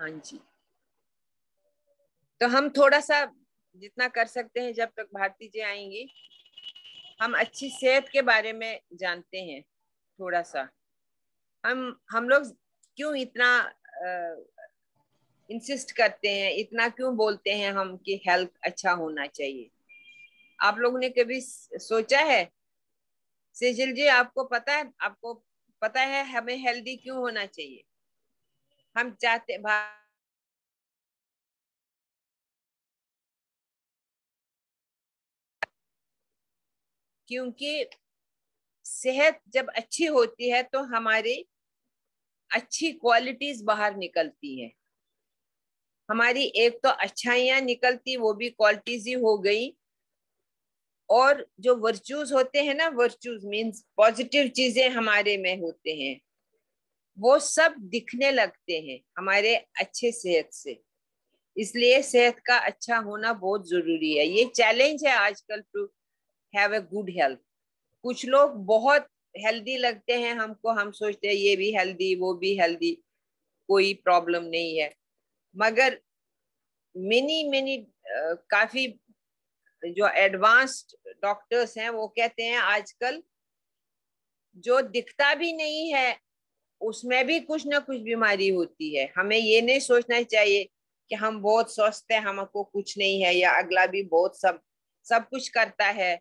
हाँ जी तो हम थोड़ा सा जितना कर सकते हैं जब तक भारती जी आएंगी हम अच्छी सेहत के बारे में जानते हैं थोड़ा सा हम हम लोग क्यों इतना इंसिस्ट करते हैं इतना क्यों बोलते हैं हम कि हेल्थ अच्छा होना चाहिए आप लोगों ने कभी सोचा है सेजल जी आपको पता है आपको पता है हमें हेल्दी क्यों होना चाहिए हम चाहते क्योंकि सेहत जब अच्छी होती है तो हमारी अच्छी क्वालिटीज बाहर निकलती है हमारी एक तो अच्छाइयां निकलती वो भी क्वालिटीज ही हो गई और जो वर्चूज होते हैं ना वर्चूज मींस पॉजिटिव चीजें हमारे में होते हैं वो सब दिखने लगते हैं हमारे अच्छे सेहत से इसलिए सेहत का अच्छा होना बहुत जरूरी है ये चैलेंज है आजकल to have a good health कुछ लोग बहुत हेल्दी लगते हैं हमको हम सोचते हैं ये भी हेल्दी वो भी हेल्दी कोई प्रॉब्लम नहीं है मगर मिनी मिनी काफी जो एडवांस्ड डॉक्टर्स हैं वो कहते हैं आजकल जो दिखता भी नहीं है उसमें भी कुछ ना कुछ बीमारी होती है हमें ये नहीं सोचना चाहिए कि हम बहुत स्वस्थ है हमको कुछ नहीं है या अगला भी बहुत सब सब कुछ करता है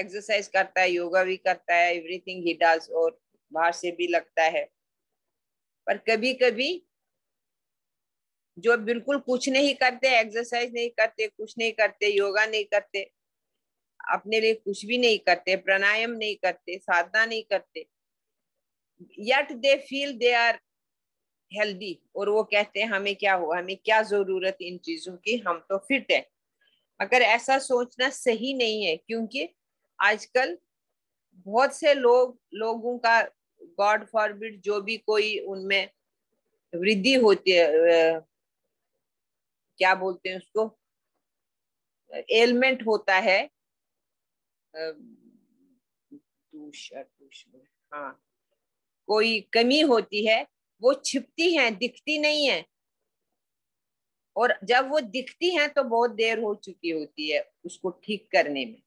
एक्सरसाइज करता है योगा भी करता है एवरीथिंग ही डज और बाहर से भी लगता है पर कभी कभी जो बिल्कुल कुछ नहीं करते एक्सरसाइज नहीं करते कुछ नहीं करते योगा नहीं करते अपने लिए कुछ भी नहीं करते प्राणायाम नहीं करते साधना नहीं करते yet they feel they are healthy और वो कहते हैं हमें क्या हुआ हमें क्या जरूरत इन चीजों की हम तो फिट है अगर ऐसा सोचना सही नहीं है क्योंकि आजकल बहुत से लोग लोगों का गॉड फॉरबिड जो भी कोई उनमें वृद्धि होती है क्या बोलते हैं उसको एलमेंट होता है दूशा, दूशा, हाँ कोई कमी होती है वो छिपती हैं दिखती नहीं है और जब वो दिखती हैं तो बहुत देर हो चुकी होती है उसको ठीक करने में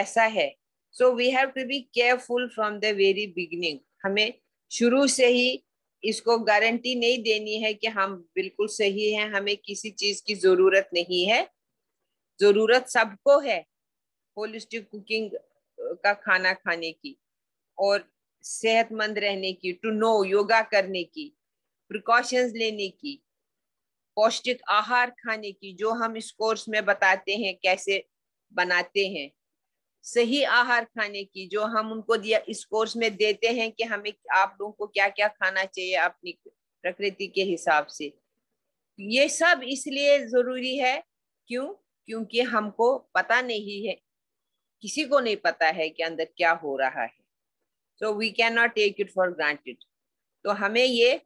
ऐसा है so we have to be careful from the very beginning हमें शुरू से ही इसको गारंटी नहीं देनी है कि हम बिल्कुल सही हैं हमें किसी चीज की जरूरत नहीं है जरूरत सबको है होलिस्टिक कुकिंग का खाना खाने की और सेहतमंद रहने की टू नो योगा करने की प्रिकॉशंस लेने की पौष्टिक आहार खाने की जो हम इस कोर्स में बताते हैं कैसे बनाते हैं सही आहार खाने की जो हम उनको दिया इस कोर्स में देते हैं कि हमें आप लोगों को क्या क्या खाना चाहिए अपनी प्रकृति के हिसाब से ये सब इसलिए जरूरी है क्यों क्योंकि हमको पता नहीं है किसी को नहीं पता है कि अंदर क्या हो रहा है so we can not take it for granted तो हमें ये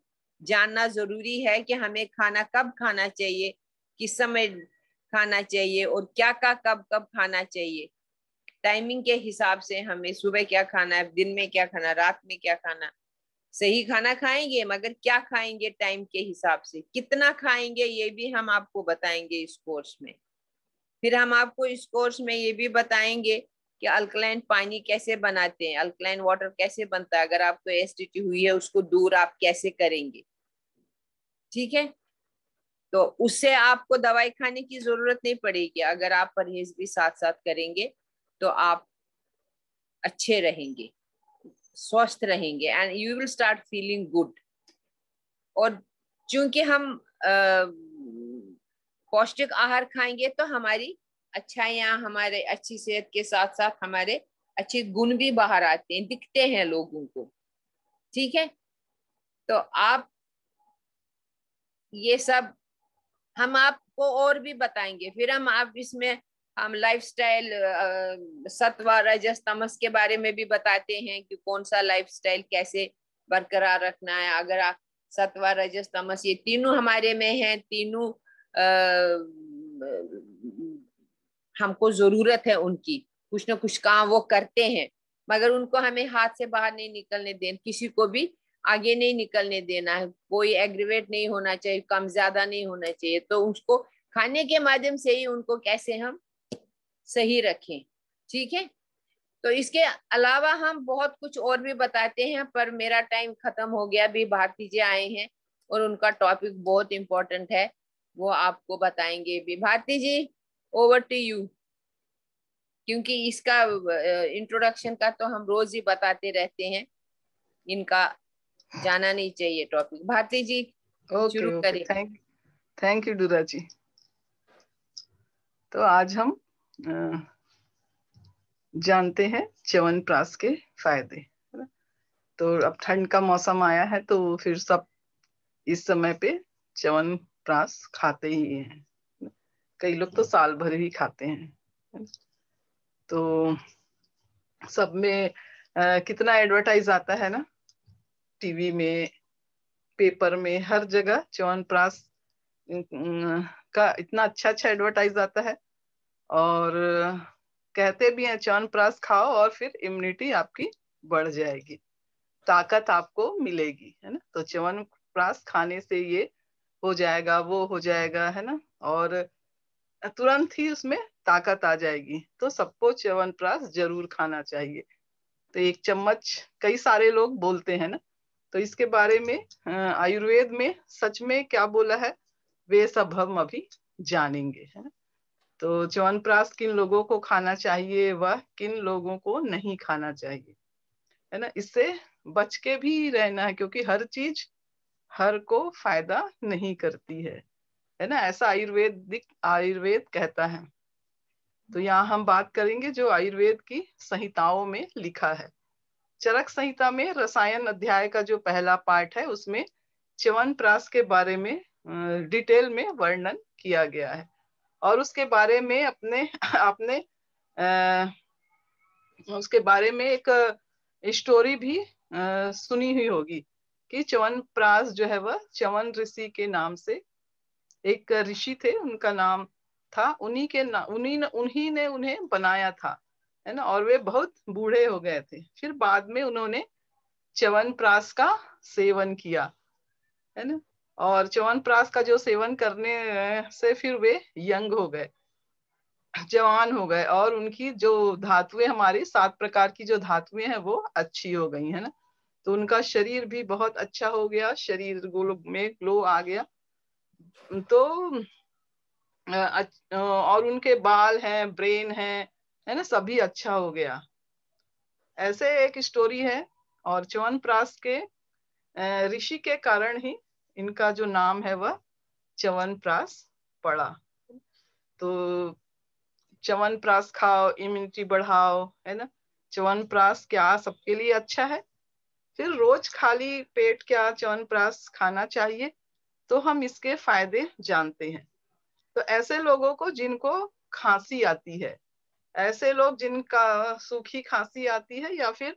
जानना ज़रूरी है कि हमें खाना कब खाना चाहिए किस समय खाना चाहिए और क्या क्या कब कब खाना चाहिए टाइमिंग के हिसाब से हमें सुबह क्या खाना है दिन में क्या खाना रात में क्या खाना सही खाना खाएंगे मगर क्या खाएंगे टाइम के हिसाब से कितना खाएंगे ये भी हम आपको बताएंगे इस कोर्स में फिर हम आपको इस कोर्स में ये भी बताएंगे कि अल्कलाइन पानी कैसे बनाते हैं अल्कलाइन वाटर कैसे बनता है अगर आपको एसिडिटी हुई है उसको दूर आप कैसे करेंगे ठीक है तो उससे आपको दवाई खाने की जरूरत नहीं पड़ेगी अगर आप परहेज भी साथ साथ करेंगे तो आप अच्छे रहेंगे स्वस्थ रहेंगे and you will start feeling good और चूंकि हम पौष्टिक आहार खाएंगे तो हमारी अच्छाइयाँ हमारे अच्छी सेहत के साथ साथ हमारे अच्छे गुण भी बाहर आते हैं दिखते हैं लोगों को ठीक है तो आप ये सब हम आपको और भी बताएंगे फिर हम आप इसमें हम लाइफस्टाइल सत्वा रजस तमस के बारे में भी बताते हैं कि कौन सा लाइफस्टाइल कैसे बरकरार रखना है अगर आप सत्वा रजस तमस ये तीनों हमारे में हैं तीनों हमको जरूरत है उनकी कुछ ना कुछ काम वो करते हैं मगर उनको हमें हाथ से बाहर नहीं निकलने देना किसी को भी आगे नहीं निकलने देना है कोई एग्रीवेट नहीं होना चाहिए कम ज्यादा नहीं होना चाहिए तो उसको खाने के माध्यम से ही उनको कैसे हम सही रखें ठीक है तो इसके अलावा हम बहुत कुछ और भी बताते हैं पर मेरा टाइम खत्म हो गया अभी भारती जी आए हैं और उनका टॉपिक बहुत इम्पोर्टेंट है वो आपको बताएंगे भी Bharti ji over to you क्योंकि इसका इंट्रोडक्शन का तो हम रोज ही बताते रहते हैं इनका जाना नहीं चाहिए टॉपिक भारती जी शुरू करें थैंक थैंक यू डूरा जी तो आज हम जानते हैं चवन प्रास के फायदे तो अब ठंड का मौसम आया है तो फिर सब इस समय पे चवन प्रास खाते ही हैं कई लोग तो साल भर ही खाते हैं तो सब में आ, कितना एडवर्टाइज आता है ना टीवी में पेपर में हर जगह चौन प्रास का इतना अच्छा अच्छा एडवर्टाइज आता है और कहते भी हैं चौन प्रास खाओ और फिर इम्यूनिटी आपकी बढ़ जाएगी ताकत आपको मिलेगी है ना तो चौन प्रास खाने से ये हो जाएगा वो हो जाएगा है ना और तुरंत ही उसमें ताकत आ जाएगी तो सबको च्यवन प्रास जरूर खाना चाहिए तो एक चम्मच कई सारे लोग बोलते हैं ना तो इसके बारे में आयुर्वेद में सच में क्या बोला है वे सब हम अभी जानेंगे है तो च्यवन प्रास किन लोगों को खाना चाहिए व किन लोगों को नहीं खाना चाहिए है ना इससे बच के भी रहना है क्योंकि हर चीज हर को फायदा नहीं करती है है ना ऐसा आयुर्वेदिक आयुर्वेद कहता है तो यहाँ हम बात करेंगे जो आयुर्वेद की संहिताओं में लिखा है चरक संहिता में रसायन अध्याय का जो पहला पार्ट है उसमें चवन प्रास के बारे में डिटेल में वर्णन किया गया है और उसके बारे में अपने आपने आ, उसके बारे में एक स्टोरी भी आ, सुनी हुई होगी कि च्यवन प्रास जो है वह च्यवन ऋषि के नाम से एक ऋषि थे उनका नाम था उन्हीं के ना उन्हीं उन्हीं ने उन्हें बनाया था है ना और वे बहुत बूढ़े हो गए थे फिर बाद में उन्होंने चवन प्रास का सेवन किया है ना और चवन प्रास का जो सेवन करने से फिर वे यंग हो गए जवान हो गए और उनकी जो धातुएं हमारी सात प्रकार की जो धातुएं हैं वो अच्छी हो गई है ना तो उनका शरीर भी बहुत अच्छा हो गया शरीर में ग्लो आ गया तो और उनके बाल हैं ब्रेन है है ना सभी अच्छा हो गया ऐसे एक स्टोरी है और चवन प्रास के ऋषि के कारण ही इनका जो नाम है वह चवन प्रास पड़ा तो चवन प्रास खाओ इम्यूनिटी बढ़ाओ है ना चवन प्रास क्या सबके लिए अच्छा है फिर रोज खाली पेट क्या चवन प्रास खाना चाहिए तो हम इसके फायदे जानते हैं तो ऐसे लोगों को जिनको खांसी आती है ऐसे लोग जिनका सूखी खांसी आती है या फिर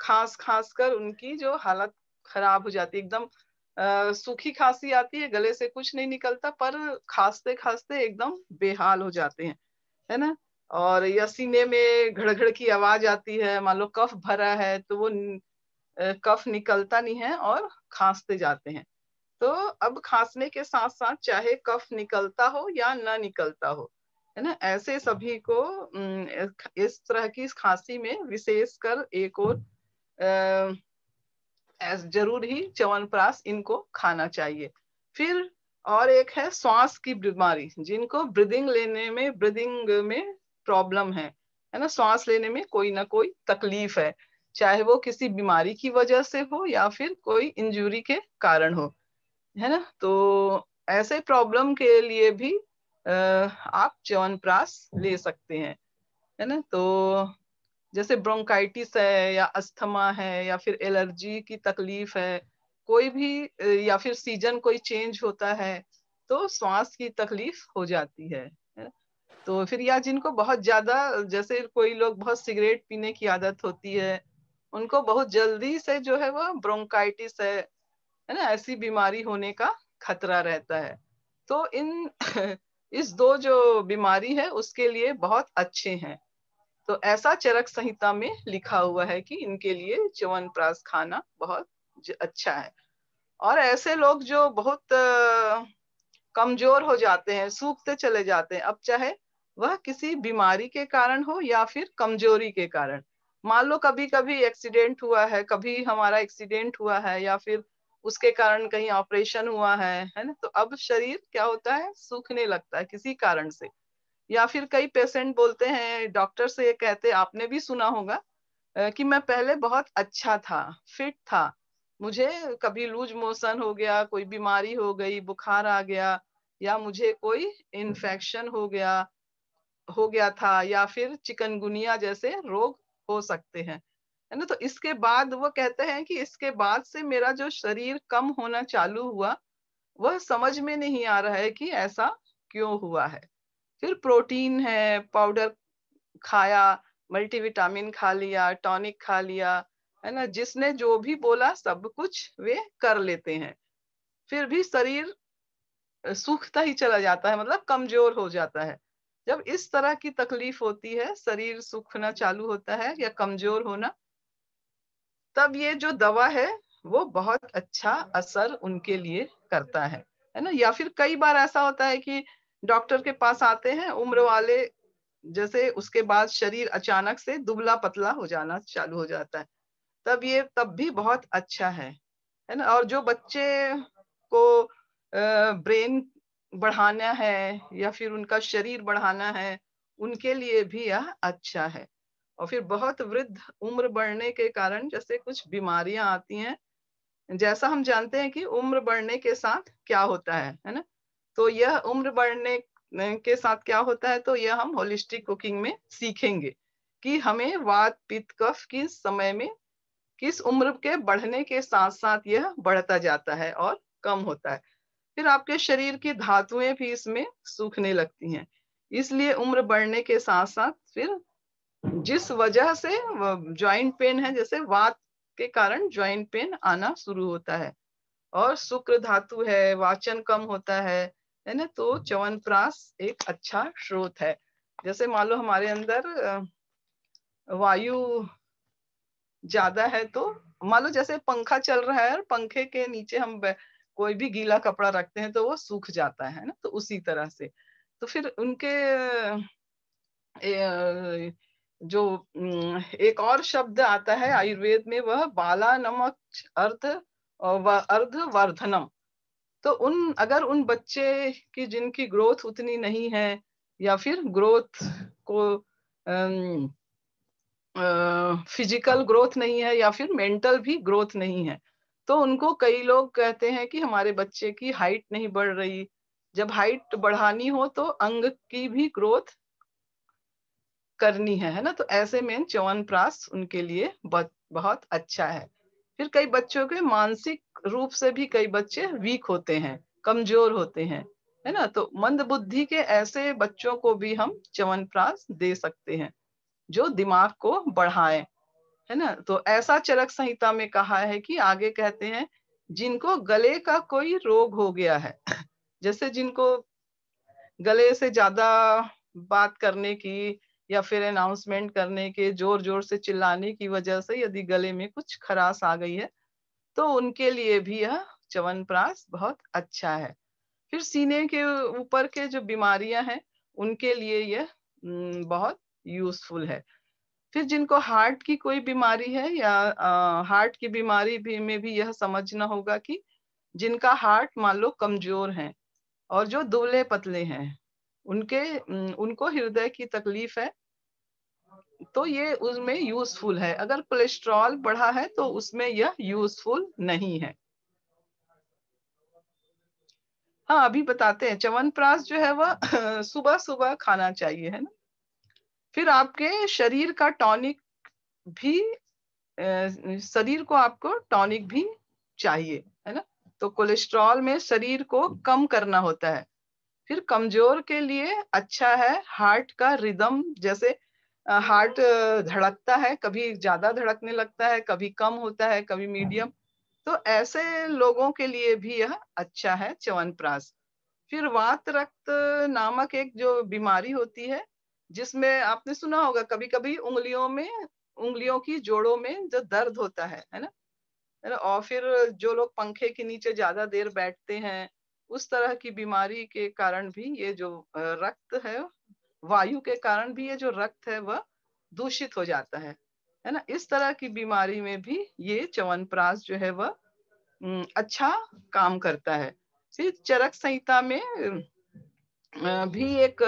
खांस खांस कर उनकी जो हालत खराब हो जाती है एकदम सूखी खांसी आती है गले से कुछ नहीं निकलता पर खांसते खांसते एकदम बेहाल हो जाते हैं है ना और या सीने में घड़घड़ की आवाज आती है मान लो कफ भरा है तो वो कफ निकलता नहीं है और खांसते जाते हैं तो अब खांसने के साथ साथ चाहे कफ निकलता हो या ना निकलता हो है ना ऐसे हाँ। सभी को इस तरह की इस खांसी में विशेषकर एक और अः जरूर ही च्यवनप्राश इनको खाना चाहिए फिर और एक है श्वास की बीमारी जिनको ब्रीदिंग लेने में ब्रीदिंग में प्रॉब्लम है है ना श्वास लेने में कोई ना कोई तकलीफ है चाहे वो किसी बीमारी की वजह से हो या फिर कोई इंजुरी के कारण हो है ना तो ऐसे प्रॉब्लम के लिए भी आप च्यवनप्राश ले सकते हैं है ना तो जैसे ब्रोंकाइटिस है या अस्थमा है या फिर एलर्जी की तकलीफ है कोई भी या फिर सीजन कोई चेंज होता है तो श्वास की तकलीफ हो जाती है तो फिर या जिनको बहुत ज्यादा जैसे कोई लोग बहुत सिगरेट पीने की आदत होती है उनको बहुत जल्दी से जो है वो ब्रोंकाइटिस है है ना ऐसी बीमारी होने का खतरा रहता है तो इन इस दो जो बीमारी है उसके लिए बहुत अच्छे हैं तो ऐसा चरक संहिता में लिखा हुआ है कि इनके लिए चवन प्रास खाना बहुत अच्छा है और ऐसे लोग जो बहुत कमजोर हो जाते हैं सूखते चले जाते हैं अब चाहे वह किसी बीमारी के कारण हो या फिर कमजोरी के कारण मान लो कभी कभी एक्सीडेंट हुआ है कभी हमारा एक्सीडेंट हुआ है या फिर उसके कारण कहीं ऑपरेशन हुआ है है ना तो अब शरीर क्या होता है सूखने लगता है किसी कारण से या फिर कई पेशेंट बोलते हैं डॉक्टर से ये कहते आपने भी सुना होगा कि मैं पहले बहुत अच्छा था फिट था मुझे कभी लूज मोशन हो गया कोई बीमारी हो गई बुखार आ गया या मुझे कोई इन्फेक्शन हो गया हो गया था या फिर चिकनगुनिया जैसे रोग हो सकते हैं है ना तो इसके बाद वो कहते हैं कि इसके बाद से मेरा जो शरीर कम होना चालू हुआ वह समझ में नहीं आ रहा है कि ऐसा क्यों हुआ है फिर प्रोटीन है पाउडर खाया मल्टीविटामिन खा लिया टॉनिक खा लिया है ना जिसने जो भी बोला सब कुछ वे कर लेते हैं फिर भी शरीर सूखता ही चला जाता है मतलब कमजोर हो जाता है जब इस तरह की तकलीफ होती है शरीर सूखना चालू होता है या कमजोर होना तब ये जो दवा है वो बहुत अच्छा असर उनके लिए करता है है ना या फिर कई बार ऐसा होता है कि डॉक्टर के पास आते हैं उम्र वाले जैसे उसके बाद शरीर अचानक से दुबला पतला हो जाना चालू हो जाता है तब ये तब भी बहुत अच्छा है है ना और जो बच्चे को ब्रेन बढ़ाना है या फिर उनका शरीर बढ़ाना है उनके लिए भी यह अच्छा है और फिर बहुत वृद्ध उम्र बढ़ने के कारण जैसे कुछ बीमारियां आती हैं जैसा हम जानते हैं कि उम्र बढ़ने के साथ क्या होता है है ना तो यह उम्र बढ़ने के साथ क्या होता है तो यह हम होलिस्टिक कुकिंग में सीखेंगे कि हमें वात पित्त कफ किस समय में किस उम्र के बढ़ने के साथ साथ यह बढ़ता जाता है और कम होता है फिर आपके शरीर की धातुएं भी इसमें सूखने लगती हैं इसलिए उम्र बढ़ने के साथ साथ फिर जिस वजह से ज्वाइंट पेन है जैसे वात के कारण ज्वाइंट पेन आना शुरू होता है और शुक्र धातु है वाचन कम होता है है ना तो चवन प्रास एक अच्छा स्रोत है जैसे मान लो हमारे अंदर वायु ज्यादा है तो मान लो जैसे पंखा चल रहा है और पंखे के नीचे हम कोई भी गीला कपड़ा रखते हैं तो वो सूख जाता है ना तो उसी तरह से तो फिर उनके जो एक और शब्द आता है आयुर्वेद में वह बाला नमक अर्ध अर्ध वर्धनम तो उन अगर उन बच्चे की जिनकी ग्रोथ उतनी नहीं है या फिर ग्रोथ को फिजिकल ग्रोथ नहीं है या फिर मेंटल भी ग्रोथ नहीं है तो उनको कई लोग कहते हैं कि हमारे बच्चे की हाइट नहीं बढ़ रही जब हाइट बढ़ानी हो तो अंग की भी ग्रोथ करनी है है ना तो ऐसे में प्रास उनके लिए बहुत अच्छा है फिर कई बच्चों के मानसिक रूप से भी कई बच्चे वीक होते हैं कमजोर होते हैं है ना तो मंद बुद्धि के ऐसे बच्चों को भी हम चवन प्रास दे सकते हैं जो दिमाग को बढ़ाए है ना तो ऐसा चरक संहिता में कहा है कि आगे कहते हैं जिनको गले का कोई रोग हो गया है जैसे जिनको गले से ज्यादा बात करने की या फिर अनाउंसमेंट करने के जोर जोर से चिल्लाने की वजह से यदि गले में कुछ खराश आ गई है तो उनके लिए भी यह प्रास बहुत अच्छा है फिर सीने के ऊपर के जो बीमारियां हैं उनके लिए यह बहुत यूजफुल है फिर जिनको हार्ट की कोई बीमारी है या आ, हार्ट की बीमारी भी में भी यह समझना होगा कि जिनका हार्ट मान लो कमजोर है और जो दुबले पतले हैं उनके उनको हृदय की तकलीफ है तो ये उसमें यूजफुल है अगर कोलेस्ट्रॉल बढ़ा है तो उसमें यह यूजफुल नहीं है हाँ अभी बताते हैं चवनप्राश जो है वह सुबह सुबह खाना चाहिए है ना फिर आपके शरीर का टॉनिक भी शरीर को आपको टॉनिक भी चाहिए है ना तो कोलेस्ट्रॉल में शरीर को कम करना होता है फिर कमजोर के लिए अच्छा है हार्ट का रिदम जैसे हार्ट धड़कता है कभी ज्यादा धड़कने लगता है कभी कम होता है कभी हाँ। मीडियम तो ऐसे लोगों के लिए भी यह अच्छा है च्यवनप्राश फिर वात रक्त नामक एक जो बीमारी होती है जिसमें आपने सुना होगा कभी कभी उंगलियों में उंगलियों की जोड़ों में जो दर्द होता है है ना और फिर जो लोग पंखे के नीचे ज्यादा देर बैठते हैं उस तरह की बीमारी के कारण भी ये जो रक्त है वायु के कारण भी ये जो रक्त है वह दूषित हो जाता है है ना इस तरह की बीमारी में भी ये चवनप्राश जो है वह अच्छा काम करता है फिर चरक संहिता में भी एक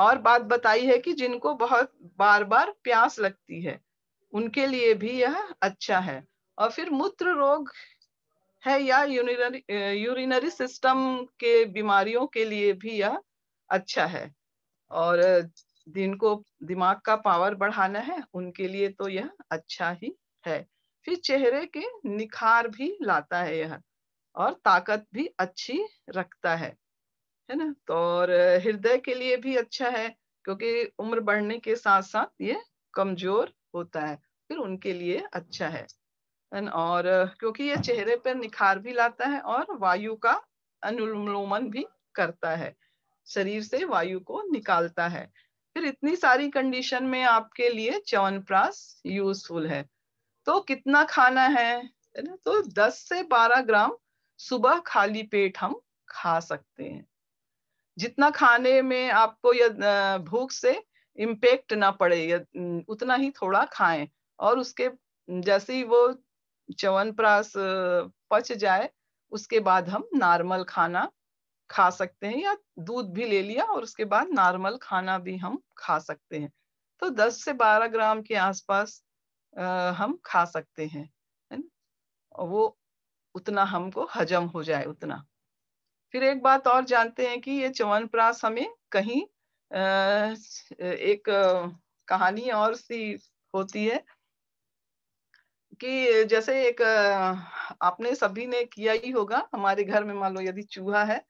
और बात बताई है कि जिनको बहुत बार बार प्यास लगती है उनके लिए भी यह अच्छा है और फिर मूत्र रोग है या यूनरी यूरिनरी सिस्टम के बीमारियों के लिए भी यह अच्छा है और जिनको दिमाग का पावर बढ़ाना है उनके लिए तो यह अच्छा ही है फिर चेहरे के निखार भी लाता है यह और ताकत भी अच्छी रखता है है ना तो और हृदय के लिए भी अच्छा है क्योंकि उम्र बढ़ने के साथ साथ ये कमजोर होता है फिर उनके लिए अच्छा है और क्योंकि ये चेहरे पर निखार भी लाता है और वायु का अनुलोमन भी करता है शरीर से वायु को निकालता है फिर इतनी सारी कंडीशन में आपके लिए च्यवनप्राश यूजफुल है तो कितना खाना है ना तो 10 से 12 ग्राम सुबह खाली पेट हम खा सकते हैं जितना खाने में आपको यह भूख से इम्पेक्ट ना पड़े उतना ही थोड़ा खाएं और उसके जैसे ही वो च्यवनप्राश पच जाए उसके बाद हम नॉर्मल खाना खा सकते हैं या दूध भी ले लिया और उसके बाद नॉर्मल खाना भी हम खा सकते हैं तो 10 से 12 ग्राम के आसपास हम खा सकते हैं वो उतना हमको हजम हो जाए उतना फिर एक बात और जानते हैं कि ये च्यवनप्राश हमें कहीं एक कहानी और सी होती है कि जैसे एक आपने सभी ने किया ही होगा हमारे घर में मान लो यदि चूहा है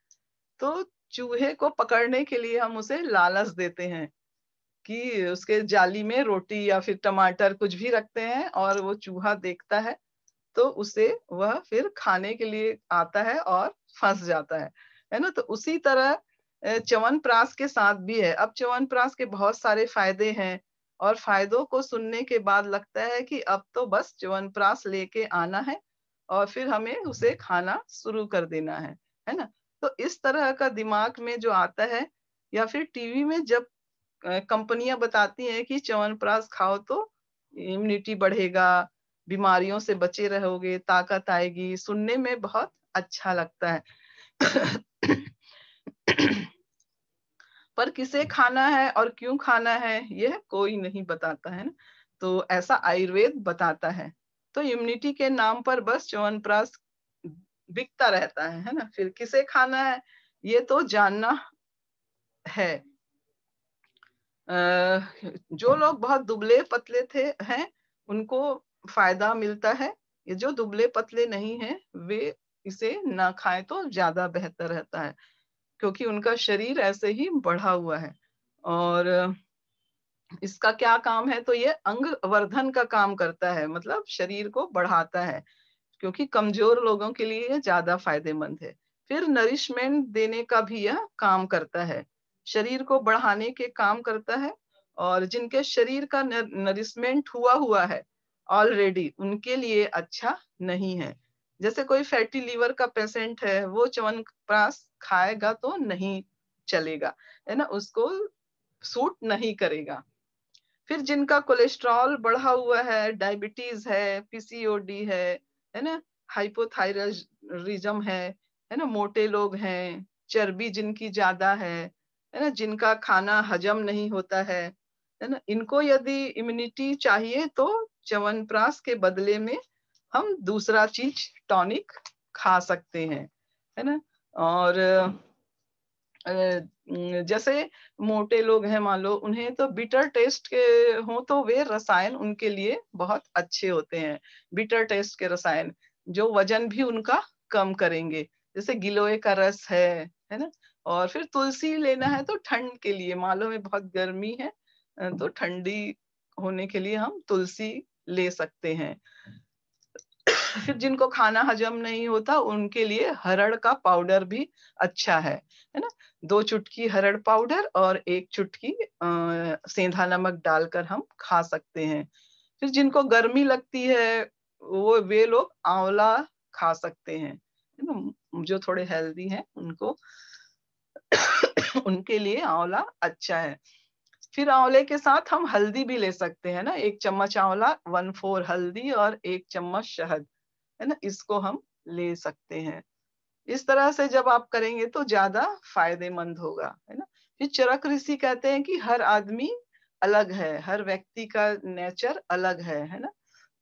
तो चूहे को पकड़ने के लिए हम उसे लालच देते हैं कि उसके जाली में रोटी या फिर टमाटर कुछ भी रखते हैं और वो चूहा देखता है तो उसे वह फिर खाने के लिए आता है और फंस जाता है है ना तो उसी तरह प्रास के साथ भी है अब प्रास के बहुत सारे फायदे हैं और फायदों को सुनने के बाद लगता है कि अब तो बस च्यवनप्राश लेके आना है और फिर हमें उसे खाना शुरू कर देना है है ना तो इस तरह का दिमाग में जो आता है या फिर टीवी में जब कंपनियां बताती हैं कि च्यवनप्राश खाओ तो इम्यूनिटी बढ़ेगा बीमारियों से बचे रहोगे ताकत आएगी सुनने में बहुत अच्छा लगता है पर किसे खाना है और क्यों खाना है यह कोई नहीं बताता है ना तो ऐसा आयुर्वेद बताता है तो इम्यूनिटी के नाम पर बस च्यवनप्राश बिकता रहता है है ना फिर किसे खाना है ये तो जानना है जो लोग बहुत दुबले पतले थे हैं उनको फायदा मिलता है ये जो दुबले पतले नहीं है वे इसे ना खाएं तो ज्यादा बेहतर रहता है क्योंकि उनका शरीर ऐसे ही बढ़ा हुआ है और इसका क्या काम है तो ये अंग वर्धन का काम करता है मतलब शरीर को बढ़ाता है क्योंकि कमजोर लोगों के लिए ज्यादा फायदेमंद है फिर नरिशमेंट देने का भी यह काम करता है शरीर को बढ़ाने के काम करता है और जिनके शरीर का नरिशमेंट हुआ हुआ है ऑलरेडी उनके लिए अच्छा नहीं है जैसे कोई फैटी लीवर का पेशेंट है वो चवन प्रास खाएगा तो नहीं चलेगा है ना उसको सूट नहीं करेगा फिर जिनका कोलेस्ट्रॉल बढ़ा हुआ है डायबिटीज है पीसीओडी है है ना हाइपोथायरिज्म है है ना मोटे लोग हैं चर्बी जिनकी ज्यादा है है ना जिनका खाना हजम नहीं होता है है ना इनको यदि इम्यूनिटी चाहिए तो च्यवनप्राश के बदले में हम दूसरा चीज टॉनिक खा सकते हैं है ना और जैसे मोटे लोग हैं मान लो उन्हें तो बिटर टेस्ट के हो तो वे रसायन उनके लिए बहुत अच्छे होते हैं बिटर टेस्ट के रसायन जो वजन भी उनका कम करेंगे जैसे गिलोय का रस है है ना और फिर तुलसी लेना है तो ठंड के लिए मान लो में बहुत गर्मी है तो ठंडी होने के लिए हम तुलसी ले सकते हैं तो फिर जिनको खाना हजम नहीं होता उनके लिए हरड़ का पाउडर भी अच्छा है है ना दो चुटकी हरड़ पाउडर और एक चुटकी आ, सेंधा नमक डालकर हम खा सकते हैं फिर जिनको गर्मी लगती है वो वे लोग आंवला खा सकते हैं है ना जो थोड़े हेल्दी हैं उनको उनके लिए आंवला अच्छा है फिर आंवले के साथ हम हल्दी भी ले सकते हैं ना एक चम्मच आंवला वन फोर हल्दी और एक चम्मच शहद है ना इसको हम ले सकते हैं इस तरह से जब आप करेंगे तो ज्यादा फायदेमंद होगा है ना फिर चरक ऋषि कहते हैं कि हर आदमी अलग है हर व्यक्ति का नेचर अलग है है ना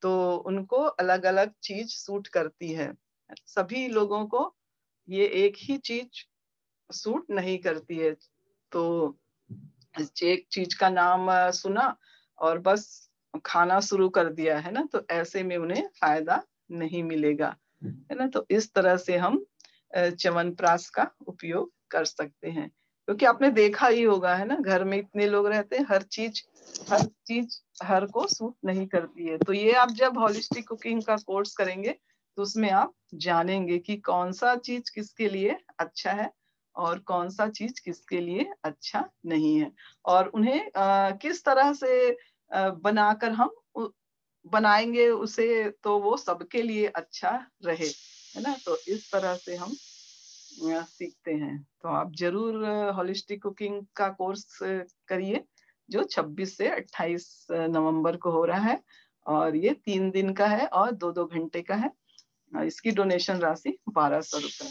तो उनको अलग अलग चीज सूट करती है सभी लोगों को ये एक ही चीज सूट नहीं करती है तो एक चीज का नाम सुना और बस खाना शुरू कर दिया है ना तो ऐसे में उन्हें फायदा नहीं मिलेगा है ना तो इस तरह से हम च्यवनप्राश का उपयोग कर सकते हैं क्योंकि आपने देखा ही होगा है ना घर में इतने लोग रहते हैं हर चीज हर चीज हर को सूट नहीं करती है तो ये आप जब हॉलिस्टिक कुकिंग का कोर्स करेंगे तो उसमें आप जानेंगे कि कौन सा चीज किसके लिए अच्छा है और कौन सा चीज किसके लिए अच्छा नहीं है और उन्हें आ, किस तरह से बनाकर हम बनाएंगे उसे तो वो सबके लिए अच्छा रहे है ना तो इस तरह से हम सीखते हैं तो आप जरूर होलिस्टिक कुकिंग का कोर्स करिए जो 26 से 28 नवंबर को हो रहा है और ये तीन दिन का है और दो दो घंटे का है इसकी डोनेशन राशि बारह सौ रुपए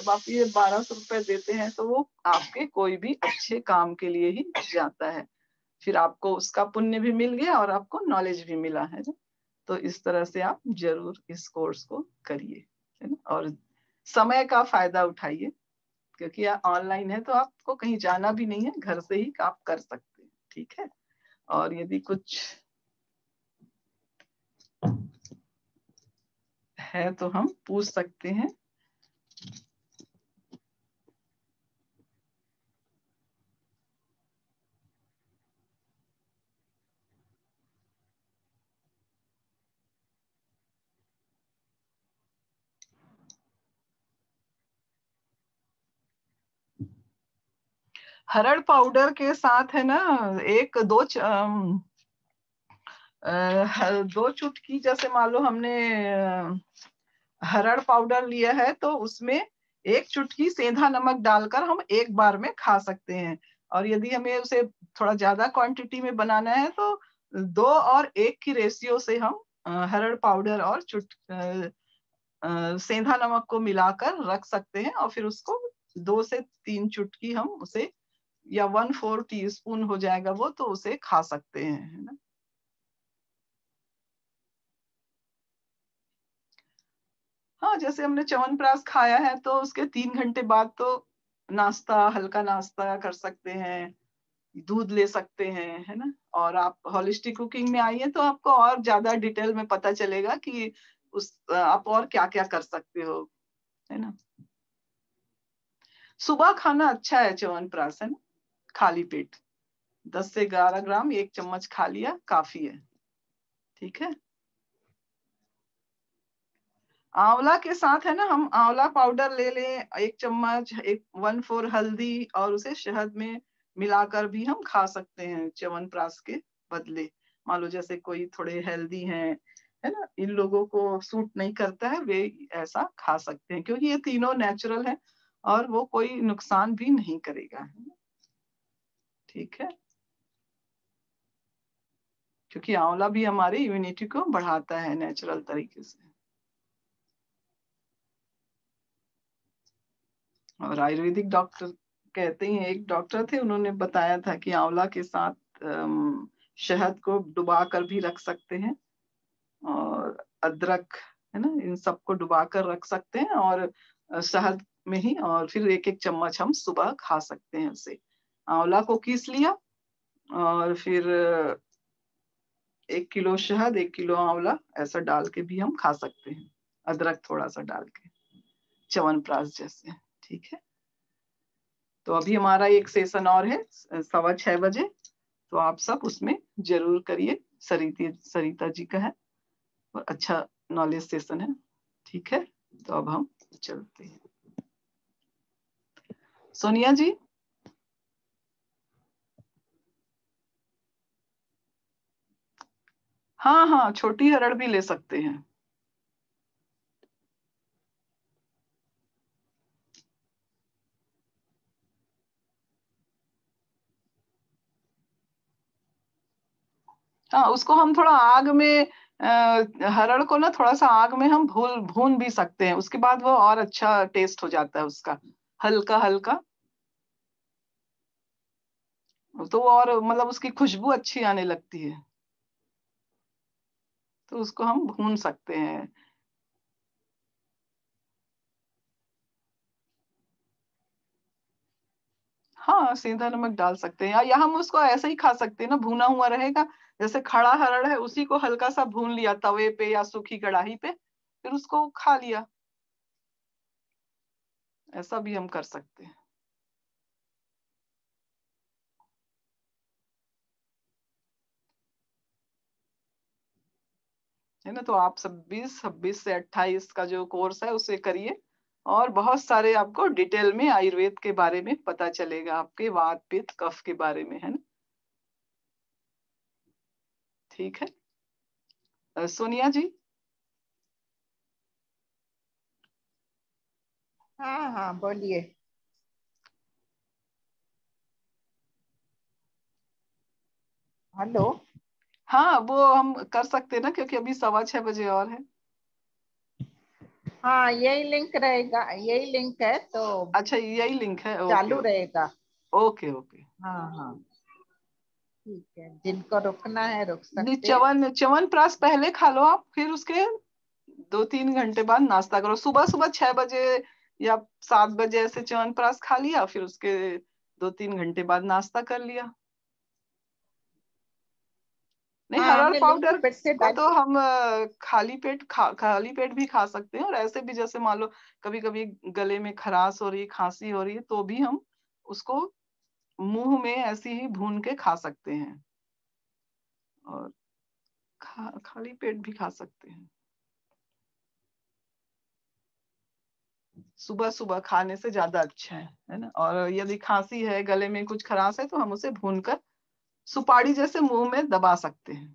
जब आप ये बारह सौ रुपए देते हैं तो वो आपके कोई भी अच्छे काम के लिए ही जाता है फिर आपको उसका पुण्य भी मिल गया और आपको नॉलेज भी मिला है ना तो इस तरह से आप जरूर इस कोर्स को करिए है ना और समय का फायदा उठाइए क्योंकि ऑनलाइन है तो आपको कहीं जाना भी नहीं है घर से ही आप कर सकते हैं ठीक है और यदि कुछ है तो हम पूछ सकते हैं हरड़ पाउडर के साथ है ना एक दो च, आ, दो चुटकी जैसे मान लो हमने हरड़ पाउडर लिया है तो उसमें एक चुटकी सेंधा नमक डालकर हम एक बार में खा सकते हैं और यदि हमें उसे थोड़ा ज्यादा क्वांटिटी में बनाना है तो दो और एक की रेशियो से हम हरड़ पाउडर और चुट सेंधा नमक को मिलाकर रख सकते हैं और फिर उसको दो से तीन चुटकी हम उसे या वन फोर टी स्पून हो जाएगा वो तो उसे खा सकते हैं है ना हाँ जैसे हमने प्रास खाया है तो उसके तीन घंटे बाद तो नाश्ता हल्का नाश्ता कर सकते हैं दूध ले सकते हैं है ना और आप हॉलिस्टिक कुकिंग में आइए तो आपको और ज्यादा डिटेल में पता चलेगा कि उस आप और क्या क्या कर सकते हो है ना सुबह खाना अच्छा है प्रास है ना खाली पेट दस से ग्यारह ग्राम एक चम्मच खा लिया काफी है ठीक है आंवला के साथ है ना हम आंवला पाउडर ले लें एक चम्मच एक वन फोर हल्दी और उसे शहद में मिलाकर भी हम खा सकते हैं प्रास के बदले मान लो जैसे कोई थोड़े हेल्दी हैं है ना इन लोगों को सूट नहीं करता है वे ऐसा खा सकते हैं क्योंकि ये तीनों नेचुरल है और वो कोई नुकसान भी नहीं करेगा है ना ठीक है क्योंकि आंवला भी हमारी इम्यूनिटी को बढ़ाता है नेचुरल तरीके से और आयुर्वेदिक डॉक्टर कहते हैं एक डॉक्टर थे उन्होंने बताया था कि आंवला के साथ शहद को डुबा कर भी रख सकते हैं और अदरक है ना इन सबको डुबा कर रख सकते हैं और शहद में ही और फिर एक एक चम्मच हम सुबह खा सकते हैं उसे आंवला को किस लिया और फिर एक किलो शहद एक किलो आंवला ऐसा डाल के भी हम खा सकते हैं अदरक थोड़ा सा डाल के च्यवनप्राश जैसे ठीक है तो अभी हमारा एक सेशन और है सवा छह बजे तो आप सब उसमें जरूर करिए सरिती सरिता जी का है और अच्छा नॉलेज सेशन है ठीक है तो अब हम चलते हैं सोनिया जी हाँ हाँ छोटी हरड़ भी ले सकते हैं हाँ उसको हम थोड़ा आग में अः हरड़ को ना थोड़ा सा आग में हम भूल भून भी सकते हैं उसके बाद वो और अच्छा टेस्ट हो जाता है उसका हल्का हल्का तो और मतलब उसकी खुशबू अच्छी आने लगती है तो उसको हम भून सकते हैं हाँ सीधा नमक डाल सकते हैं या हम उसको ऐसे ही खा सकते हैं ना भुना हुआ रहेगा जैसे खड़ा हरड़ है उसी को हल्का सा भून लिया तवे पे या सूखी कढ़ाई पे फिर उसको खा लिया ऐसा भी हम कर सकते हैं है ना तो आप छब्बीस छब्बीस से अट्ठाईस का जो कोर्स है उसे करिए और बहुत सारे आपको डिटेल में आयुर्वेद के बारे में पता चलेगा आपके वात पित्त कफ के बारे में है ना ठीक है सोनिया जी हाँ हाँ बोलिए हेलो हाँ वो हम कर सकते हैं ना क्योंकि अभी सवा छह बजे और है हाँ यही लिंक रहेगा यही लिंक है तो अच्छा यही लिंक है चालू रहेगा ओके ओके हाँ हाँ ठीक है जिनको रुकना है रुक सकते चवन चवन प्रास पहले खा लो आप फिर उसके दो तीन घंटे बाद नाश्ता करो सुबह सुबह छह बजे या सात बजे ऐसे चवन प्रास खा लिया फिर उसके दो तीन घंटे बाद नाश्ता कर लिया नहीं हाँ, हर्बल पाउडर तो हम खाली पेट खा खाली पेट भी खा सकते हैं और ऐसे भी जैसे मान लो कभी कभी गले में खराश हो रही है खांसी हो रही है तो भी हम उसको मुंह में ऐसी ही भून के खा सकते हैं और खा खाली पेट भी खा सकते हैं सुबह सुबह खाने से ज्यादा अच्छा है है ना और यदि खांसी है गले में कुछ खराश है तो हम उसे भून कर सुपाड़ी जैसे मुंह में दबा सकते हैं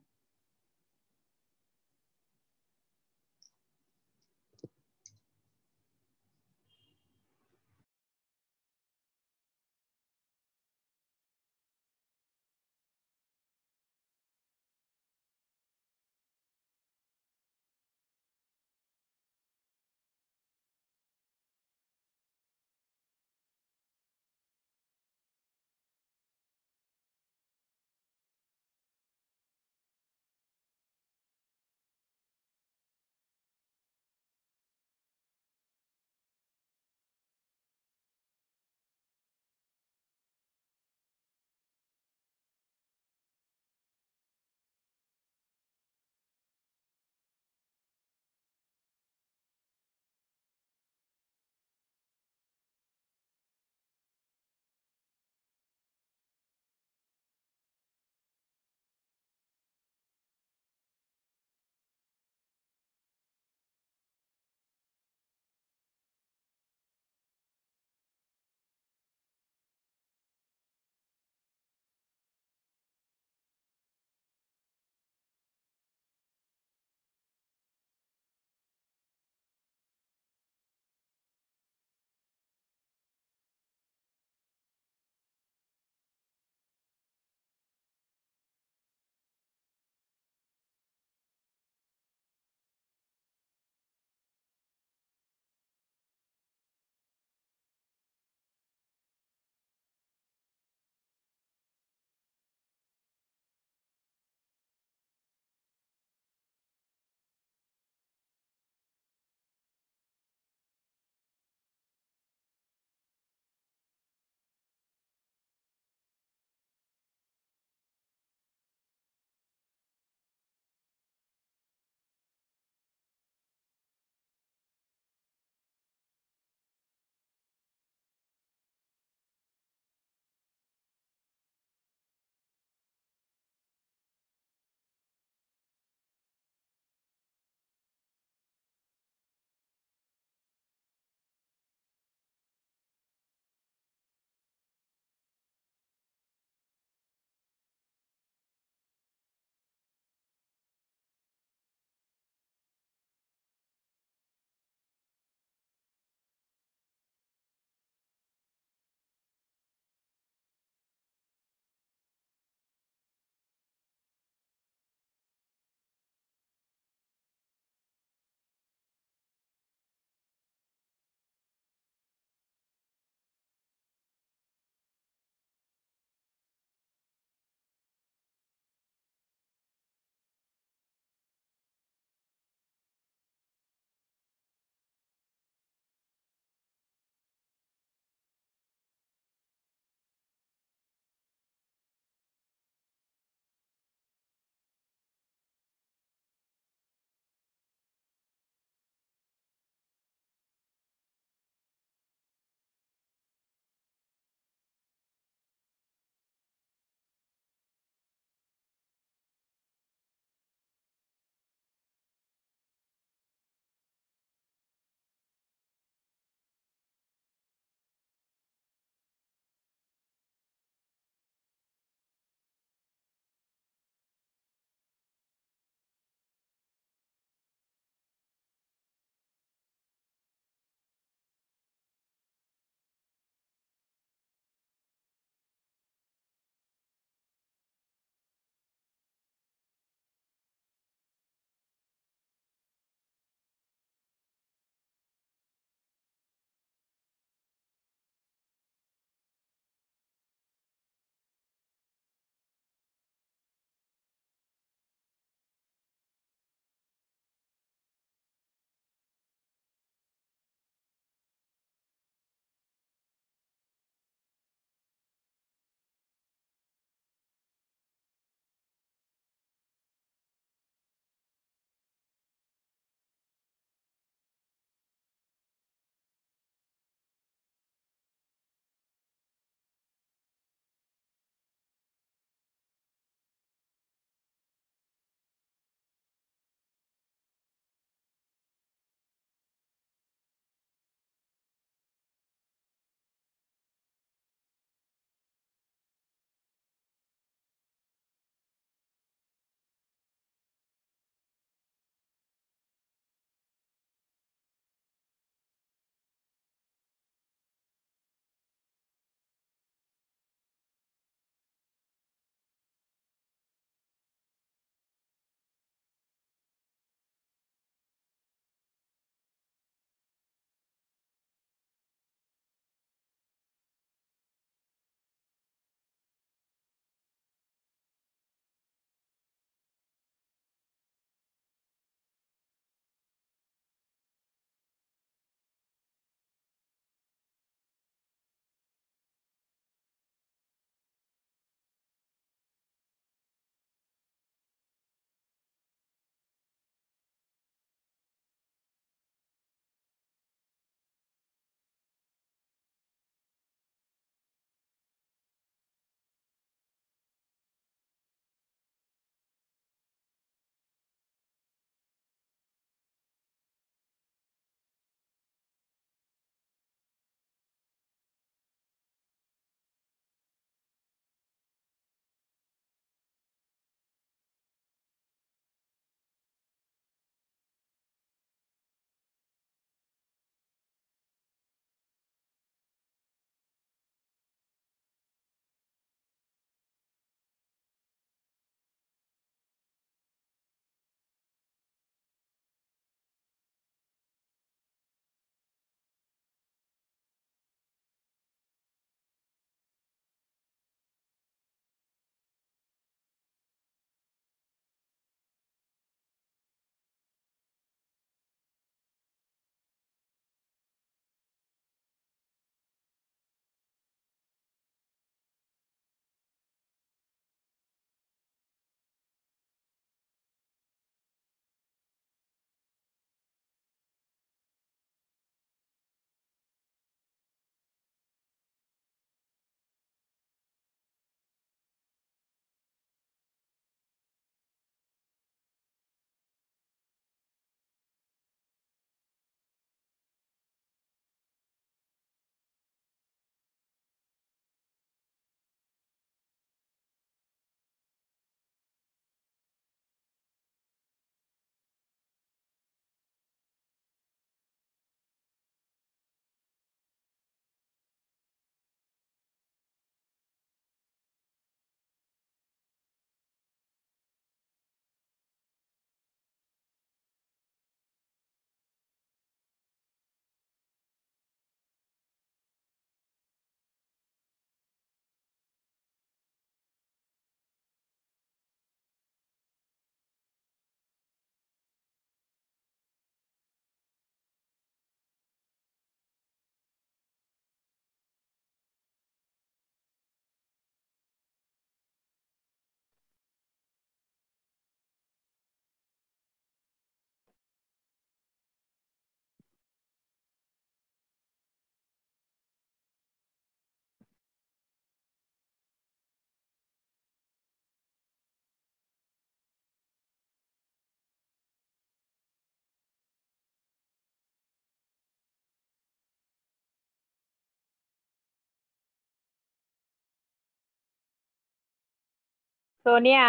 सोनिया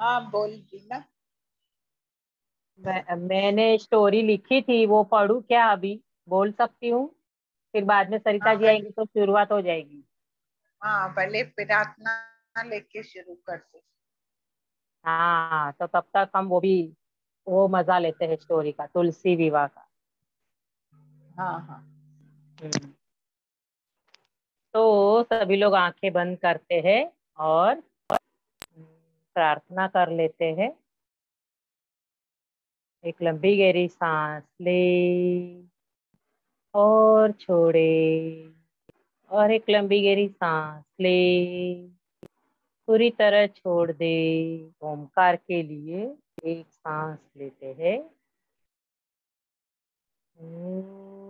हाँ, बोल ना मैं, मैंने स्टोरी लिखी थी वो पढ़ू क्या अभी बोल सकती हूँ फिर बाद में सरिता आ, हाँ, जी आएंगी तो शुरुआत हो जाएगी हाँ भले प्रार्थना लेके शुरू कर दो हाँ तो तब तक हम वो भी वो मजा लेते हैं स्टोरी का तुलसी विवाह का हाँ हाँ हम्म। तो सभी लोग आंखें बंद करते हैं और प्रार्थना कर लेते हैं एक लंबी गहरी सांस ले और छोड़े और एक लंबी गहरी सांस ले पूरी तरह छोड़ दे ओमकार के लिए एक सांस लेते हैं हम्म।